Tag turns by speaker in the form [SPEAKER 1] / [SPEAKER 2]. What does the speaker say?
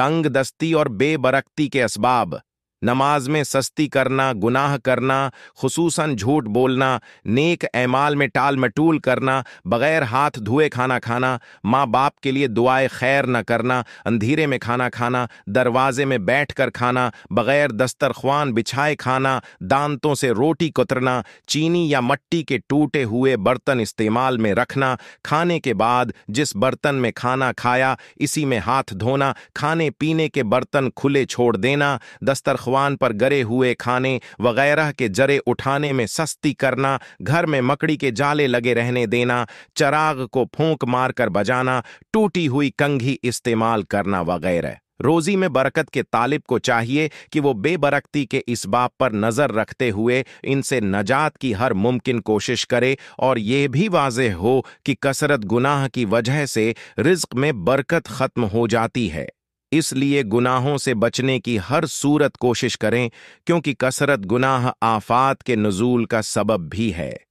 [SPEAKER 1] तंग दस्ती और बेबरकती के इसबाब नमाज में सस्ती करना गुनाह करना खसूसन झूठ बोलना नेक एमाल में टाल मटूल करना बगैर हाथ धुए खाना खाना माँ बाप के लिए दुआए खैर न करना अंधेरे में खाना खाना दरवाजे में बैठकर खाना बगैर दस्तरख्वान बिछाए खाना दांतों से रोटी कुतरना चीनी या मट्टी के टूटे हुए बर्तन इस्तेमाल में रखना खाने के बाद जिस बर्तन में खाना खाया इसी में हाथ धोना खाने पीने के बर्तन खुले छोड़ देना दस्तरख्वान पकवान पर गरे हुए खाने वगैरह के जरे उठाने में सस्ती करना घर में मकड़ी के जाले लगे रहने देना चराग को फूंक मारकर बजाना टूटी हुई कंघी इस्तेमाल करना वगैरह रोजी में बरकत के तालिब को चाहिए कि वो बेबरकती के इस बाप पर नज़र रखते हुए इनसे नजात की हर मुमकिन कोशिश करे और ये भी वाज हो कि कसरत गुनाह की वजह से रिज्क में बरकत ख़त्म हो जाती है इसलिए गुनाहों से बचने की हर सूरत कोशिश करें क्योंकि कसरत गुनाह आफात के नजूल का सबब भी है